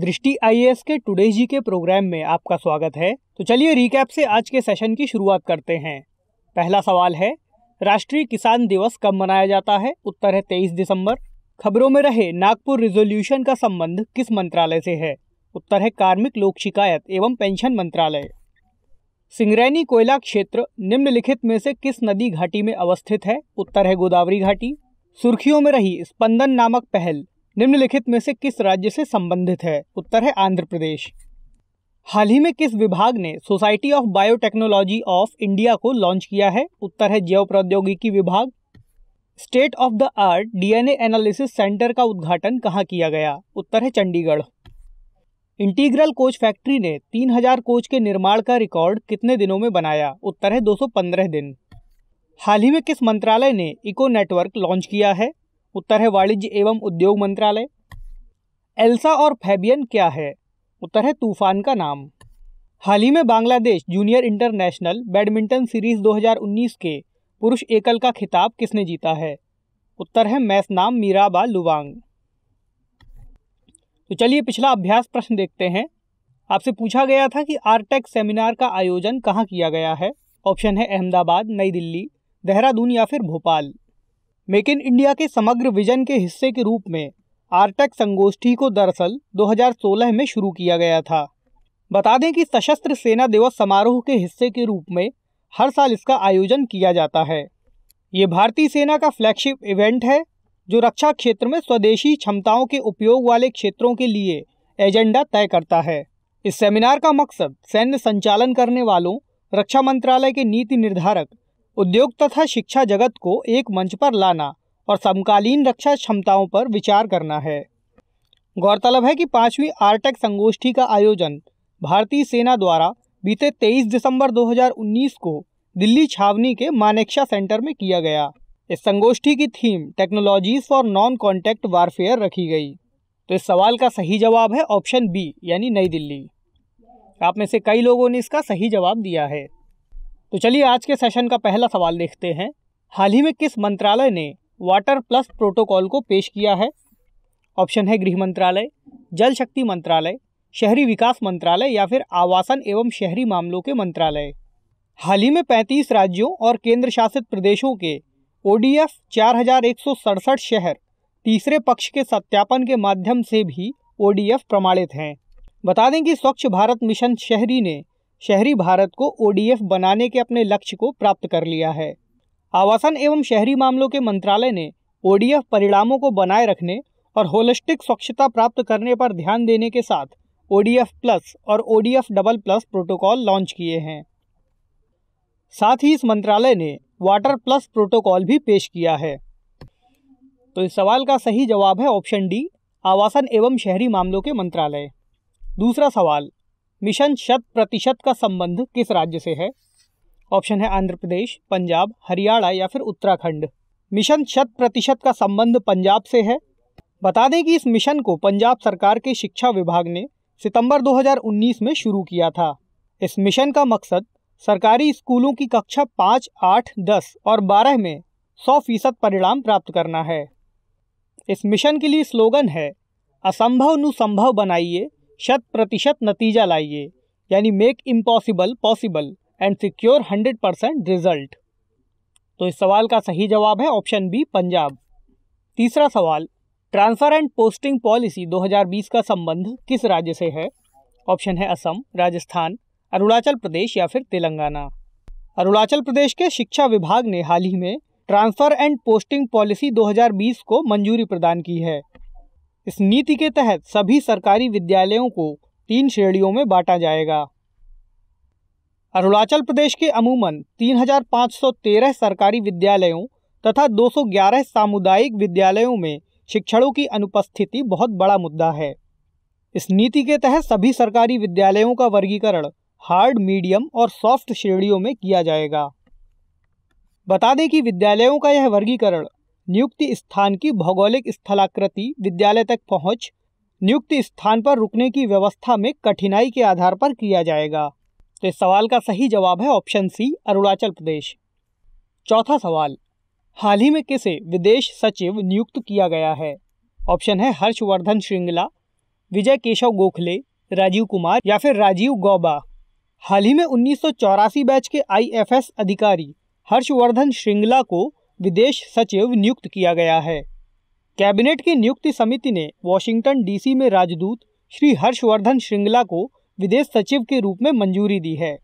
दृष्टि आईएएस के टुडे जी के प्रोग्राम में आपका स्वागत है तो चलिए रिकैप से आज के सेशन की शुरुआत करते हैं पहला सवाल है राष्ट्रीय किसान दिवस कब मनाया जाता है उत्तर है तेईस दिसंबर खबरों में रहे नागपुर रिजोल्यूशन का संबंध किस मंत्रालय से है उत्तर है कार्मिक लोक शिकायत एवं पेंशन मंत्रालय सिंगरैनी कोयला क्षेत्र निम्नलिखित में से किस नदी घाटी में अवस्थित है उत्तर है गोदावरी घाटी सुर्खियों में रही स्पंदन नामक पहल निम्नलिखित में से किस राज्य से संबंधित है उत्तर है आंध्र प्रदेश हाल ही में किस विभाग ने society of biotechnology of India को लॉन्च किया है उत्तर है जैव प्रौद्योगिकी विभाग state of the art DNA analysis centre का उद्घाटन कहाँ किया गया उत्तर है चंडीगढ़ इंटीग्रल कोच फैक्ट्री ने 3000 कोच के निर्माण का रिकॉर्ड कितने दिनों में बनाया उत्तर है 215 दिन हाल ही में किस मंत्रालय ने इको नेटवर्क लॉन्च किया है उत्तर है वाणिज्य एवं उद्योग मंत्रालय एल्सा और फैबियन क्या है उत्तर है तूफान का नाम हाल ही में Bangladesh junior international badminton series 2019 के पुरुष एकल का खिताब किसने जीता है उत्तर है मैस नाम मीराबा लुवांग तो चलिए पिछला अभ्यास प्रश्न देखते हैं आपसे पूछा गया था कि आरटेक सेमिनार का आयोजन कहाँ किया गया है ऑप्शन है अहमदाबाद नई दिल्ली देहरादून या फिर भोपाल मेक इन इंडिया के समग्र विजन के हिस्से के रूप में आरटेक संगोष्ठी को दरअसल 2016 में शुरू किया गया था बता दें कि सशस्त्र सेना दिवस समारोह के हिस्से के रूप में हर साल इसका आयोजन किया जाता है ये भारतीय सेना का फ्लैगशिप इवेंट है जो रक्षा क्षेत्र में स्वदेशी क्षमताओं के उपयोग वाले क्षेत्रों के लिए एजेंडा तय करता है इस सेमिनार का मकसद सैन्य संचालन करने वालों रक्षा मंत्रालय के नीति निर्धारक उद्योग तथा शिक्षा जगत को एक मंच पर लाना और समकालीन रक्षा क्षमताओं पर विचार करना है गौरतलब है कि पांचवी आरटेक संगोष्ठी का आयोजन भारतीय सेना द्वारा बीते 23 दिसंबर 2019 को दिल्ली छावनी के मानेक्षा सेंटर में किया गया इस संगोष्ठी की theme technologies for non contact warfare रखी गई तो इस सवाल का सही जवाब है ऑप्शन बी यानी नई दिल्ली आप में से कई लोगों ने इसका सही जवाब दिया है तो चलिए आज के सेशन का पहला सवाल देखते हैं हाल ही में किस मंत्रालय ने वाटर प्लस प्रोटोकॉल को पेश किया है ऑप्शन है गृह मंत्रालय जल शक्ति मंत्रालय शहरी विकास मंत्रालय या फिर आवासन एवं शहरी मामलों के मंत्रालय हाल ही में 35 राज्यों और केंद्र शासित प्रदेशों के ओ चार शहर तीसरे पक्ष के सत्यापन के माध्यम से भी ओ प्रमाणित हैं बता दें कि स्वच्छ भारत मिशन शहरी ने शहरी भारत को ओडीएफ बनाने के अपने लक्ष्य को प्राप्त कर लिया है आवासन एवं शहरी मामलों के मंत्रालय ने ओडीएफ परिणामों को बनाए रखने और होलिस्टिक स्वच्छता प्राप्त करने पर ध्यान देने के साथ ओडीएफ प्लस और ODF double plus protocol launch किए हैं साथ ही इस मंत्रालय ने वाटर प्लस प्रोटोकॉल भी पेश किया है तो इस सवाल का सही जवाब है ऑप्शन डी आवासन एवं शहरी मामलों के मंत्रालय दूसरा सवाल मिशन शत प्रतिशत का संबंध किस राज्य से है ऑप्शन है आंध्र प्रदेश पंजाब हरियाणा या फिर उत्तराखंड मिशन शत प्रतिशत का संबंध पंजाब से है बता दें कि इस मिशन को पंजाब सरकार के शिक्षा विभाग ने सितंबर 2019 में शुरू किया था इस मिशन का मकसद सरकारी स्कूलों की कक्षा पाँच आठ दस और बारह में सौ फीसद परिणाम प्राप्त करना है इस मिशन के लिए स्लोगन है असंभव नु संभव बनाइए शत प्रतिशत नतीजा लाइए यानी make impossible possible and secure hundred percent result तो इस सवाल का सही जवाब है ऑप्शन बी पंजाब तीसरा सवाल ट्रांसफ़र एंड पोस्टिंग पॉलिसी 2020 का संबंध किस राज्य से है ऑप्शन है असम राजस्थान अरुणाचल प्रदेश या फिर तेलंगाना अरुणाचल प्रदेश के शिक्षा विभाग ने हाल ही में ट्रांसफ़र एंड पोस्टिंग पॉलिसी 2020 को मंजूरी प्रदान की है इस नीति के तहत सभी सरकारी विद्यालयों को तीन श्रेणियों में बांटा जाएगा अरुणाचल प्रदेश के अमूमन 3,513 सरकारी विद्यालयों तथा 211 सामुदायिक विद्यालयों में शिक्षणों की अनुपस्थिति बहुत बड़ा मुद्दा है इस नीति के तहत सभी सरकारी विद्यालयों का वर्गीकरण हार्ड मीडियम और सॉफ्ट श्रेणियों में किया जाएगा बता दें कि विद्यालयों का यह वर्गीकरण नियुक्ति स्थान की भौगोलिक स्थलाकृति विद्यालय तक पहुंच नियुक्ति स्थान पर रुकने की व्यवस्था में कठिनाई के आधार पर किया जाएगा तो इस सवाल का सही जवाब है ऑप्शन सी अरुणाचल प्रदेश चौथा सवाल हाल ही में किसे विदेश सचिव नियुक्त किया गया है ऑप्शन है हर्षवर्धन श्रृंगला विजय केशव गोखले राजीव कुमार या फिर राजीव गौबा हाल ही में उन्नीस बैच के आईएफएस अधिकारी हर्षवर्धन श्रृंगला को विदेश सचिव नियुक्त किया गया है कैबिनेट की नियुक्ति समिति ने वॉशिंगटन डीसी में राजदूत श्री हर्षवर्धन श्रृंगला को विदेश सचिव के रूप में मंजूरी दी है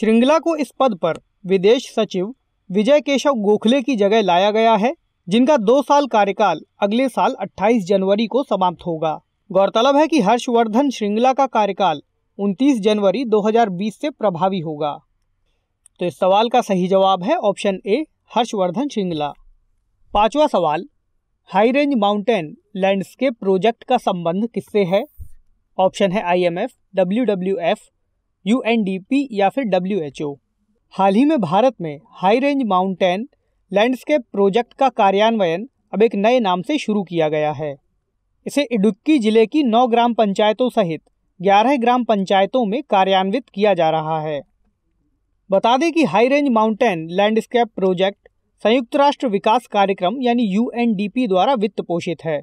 श्रृंगला को इस पद पर विदेश सचिव विजय केशव गोखले की जगह लाया गया है जिनका दो साल कार्यकाल अगले साल 28 जनवरी को समाप्त होगा गौरतलब है कि हर्षवर्धन श्रृंगला का कार्यकाल 29 जनवरी 2020 से प्रभावी होगा तो इस सवाल का सही जवाब है ऑप्शन ए हर्षवर्धन श्रृंगला पांचवा सवाल high range mountain landscape project का संबंध किससे है ऑप्शन है आईएमएफ, डब्ल्यूडब्ल्यूएफ, यूएनडीपी या फिर डब्ल्यूएचओ हाल ही में भारत में high range mountain landscape project का कार्यान्वयन अब एक नए नाम से शुरू किया गया है इसे इडुक्की जिले की नौ ग्राम पंचायतों सहित ग्यारह ग्राम पंचायतों में कार्यान्वित किया जा रहा है बता दें कि high range mountain landscape project संयुक्त राष्ट्र विकास कार्यक्रम यानी यू द्वारा वित्त पोषित है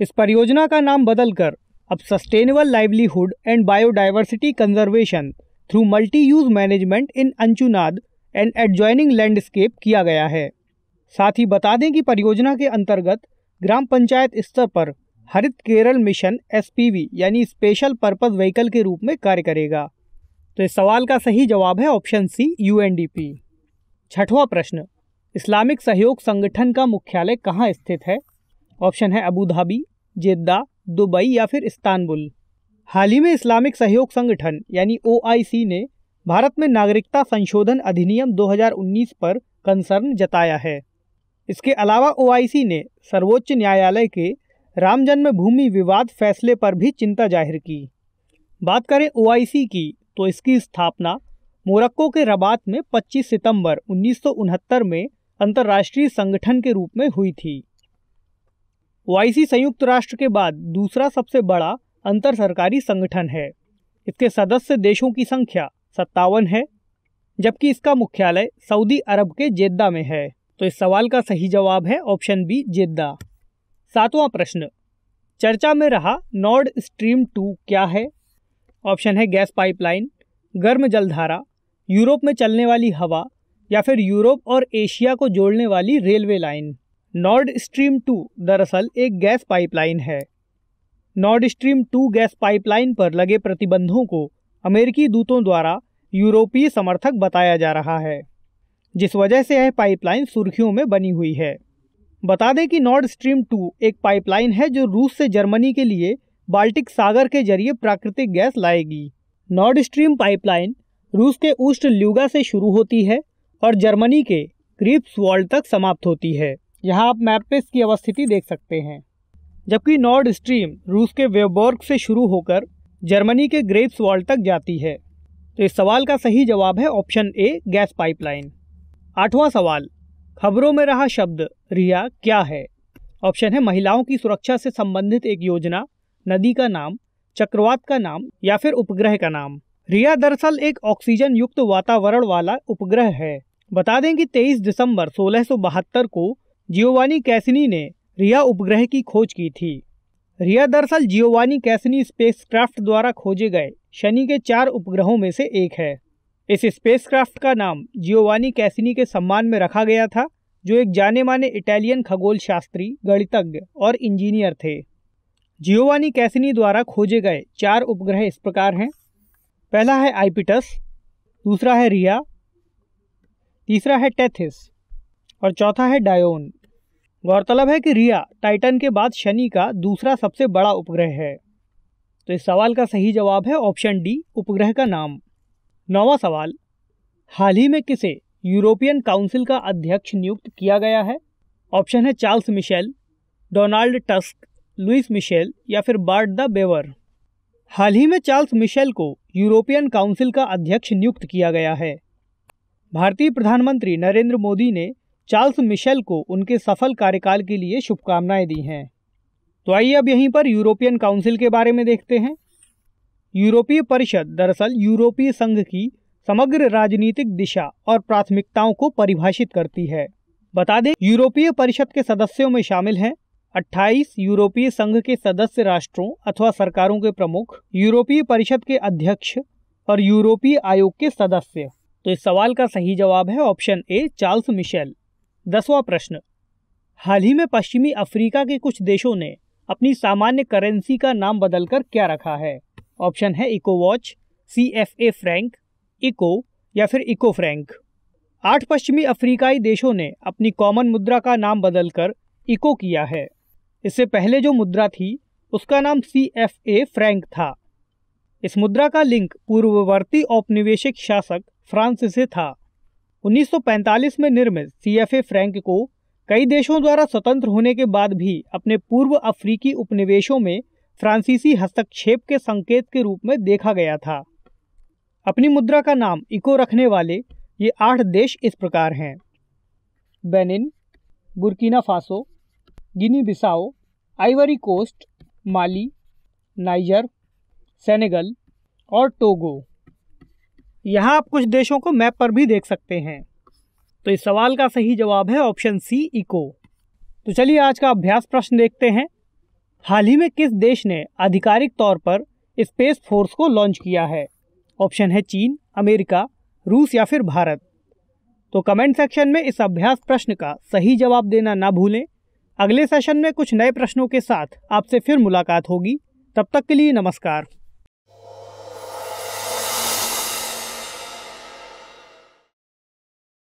इस परियोजना का नाम बदलकर अब sustainable livelihood and biodiversity conservation through multi use management in Anchunad and adjoining landscape किया गया है साथ ही बता दें कि परियोजना के अंतर्गत ग्राम पंचायत स्तर पर हरित केरल मिशन एसपीवी यानी स्पेशल पर्पज व्हीकल के रूप में कार्य करेगा तो इस सवाल का सही जवाब है ऑप्शन सी यू छठवां प्रश्न इस्लामिक सहयोग संगठन का मुख्यालय कहाँ स्थित है ऑप्शन है अबू धाबी जेद्दा दुबई या फिर इस्तानबुल हाल ही में इस्लामिक सहयोग संगठन यानी ओ ने भारत में नागरिकता संशोधन अधिनियम 2019 पर कंसर्न जताया है इसके अलावा ओ ने सर्वोच्च न्यायालय के राम जन्मभूमि विवाद फैसले पर भी चिंता जाहिर की बात करें ओ की तो इसकी स्थापना मोरक्को के रबात में 25 सितंबर उन्नीस में अंतर्राष्ट्रीय संगठन के रूप में हुई थी वाईसी संयुक्त राष्ट्र के बाद दूसरा सबसे बड़ा अंतर सरकारी संगठन है इसके सदस्य देशों की संख्या सत्तावन है जबकि इसका मुख्यालय सऊदी अरब के जेद्दा में है तो इस सवाल का सही जवाब है ऑप्शन बी जेद्दा सातवां प्रश्न चर्चा में रहा नॉर्ड स्ट्रीम टू क्या है ऑप्शन है गैस पाइपलाइन गर्म जलधारा यूरोप में चलने वाली हवा या फिर यूरोप और एशिया को जोड़ने वाली railway line Nord Stream two दरअसल एक गैस पाइपलाइन है Nord Stream two gas pipeline पर लगे प्रतिबंधों को अमेरिकी दूतों द्वारा यूरोपीय समर्थक बताया जा रहा है जिस वजह से यह पाइपलाइन सुर्खियों में बनी हुई है बता दें कि नॉर्ड स्ट्रीम टू एक पाइपलाइन है जो रूस से जर्मनी के लिए बाल्टिक सागर के जरिए प्राकृतिक गैस लाएगी नॉर्ड स्ट्रीम पाइपलाइन रूस के उष्ट ल्यूगा से शुरू होती है और जर्मनी के ग्रीप्स वॉल्ड तक समाप्त होती है यहाँ आप मैप पे इसकी अवस्थिति देख सकते हैं जबकि नॉर्ड स्ट्रीम रूस के वेबोर्ग से शुरू होकर जर्मनी के ग्रेप्स वॉल्ड तक जाती है तो इस सवाल का सही जवाब है ऑप्शन ए गैस पाइपलाइन आठवां सवाल खबरों में रहा शब्द रिया क्या है ऑप्शन है महिलाओं की सुरक्षा से संबंधित एक योजना नदी का नाम चक्रवात का नाम या फिर उपग्रह का नाम रिया दरअसल एक ऑक्सीजन युक्त वातावरण वाला उपग्रह है बता दें कि 23 दिसंबर सोलह को जियोवानी कैसनी ने रिया उपग्रह की खोज की थी रिया दरअसल जियोवानी कैसनी स्पेस द्वारा खोजे गए शनि के चार उपग्रहों में से एक है इस स्पेस का नाम जियोवानी कैसनी के सम्मान में रखा गया था जो एक जाने माने इटालियन खगोल शास्त्री गणितज्ञ और इंजीनियर थे जियोवानी कैसिनी द्वारा खोजे गए चार उपग्रह इस प्रकार हैं पहला है आईपिटस दूसरा है रिया तीसरा है टेथिस और चौथा है डायोन गौरतलब है कि रिया टाइटन के बाद शनि का दूसरा सबसे बड़ा उपग्रह है तो इस सवाल का सही जवाब है ऑप्शन डी उपग्रह का नाम नौवा सवाल हाल ही में किसे यूरोपियन काउंसिल का अध्यक्ष नियुक्त किया गया है ऑप्शन है Charles Michel Donald Tusk Louis Michel या फिर बार्ट द बेवर हाल ही में चार्ल्स मिशेल को यूरोपियन काउंसिल का अध्यक्ष नियुक्त किया गया है भारतीय प्रधानमंत्री नरेंद्र मोदी ने चार्ल्स मिशेल को उनके सफल कार्यकाल के लिए शुभकामनाएं दी हैं तो आइए अब यहीं पर यूरोपियन काउंसिल के बारे में देखते हैं यूरोपीय परिषद दरअसल यूरोपीय संघ की समग्र राजनीतिक दिशा और प्राथमिकताओं को परिभाषित करती है बता दें यूरोपीय परिषद के सदस्यों में शामिल हैं 28 यूरोपीय संघ के सदस्य राष्ट्रों अथवा सरकारों के प्रमुख यूरोपीय परिषद के अध्यक्ष और यूरोपीय आयोग के सदस्य तो इस सवाल का सही जवाब है ऑप्शन ए चार्ल्स मिशेल दसवां प्रश्न हाल ही में पश्चिमी अफ्रीका के कुछ देशों ने अपनी सामान्य करेंसी का नाम बदलकर क्या रखा है ऑप्शन है eco watch C F A franc eco या फिर इको फ्रैंक आठ पश्चिमी अफ्रीकाई देशों ने अपनी कॉमन मुद्रा का नाम बदलकर इको किया है इससे पहले जो मुद्रा थी उसका नाम सी एफ ए फ्रैंक था इस मुद्रा का लिंक पूर्ववर्ती औपनिवेशिक शासक फ्रांस से था 1945 में निर्मित सी एफ ए फ्रैंक को कई देशों द्वारा स्वतंत्र होने के बाद भी अपने पूर्व अफ्रीकी उपनिवेशों में फ्रांसीसी हस्तक्षेप के संकेत के रूप में देखा गया था अपनी मुद्रा का नाम इको रखने वाले ये आठ देश इस प्रकार हैं Benin Burkina Faso Guinea Bissau Ivory Coast Mali Niger Senegal और टोगो यहाँ आप कुछ देशों को मैप पर भी देख सकते हैं तो इस सवाल का सही जवाब है ऑप्शन सी इको तो चलिए आज का अभ्यास प्रश्न देखते हैं हाल ही में किस देश ने आधिकारिक तौर पर स्पेस फोर्स को लॉन्च किया है ऑप्शन है चीन अमेरिका रूस या फिर भारत तो कमेंट सेक्शन में इस अभ्यास प्रश्न का सही जवाब देना ना भूलें अगले सेशन में कुछ नए प्रश्नों के साथ आपसे फिर मुलाकात होगी तब तक के लिए नमस्कार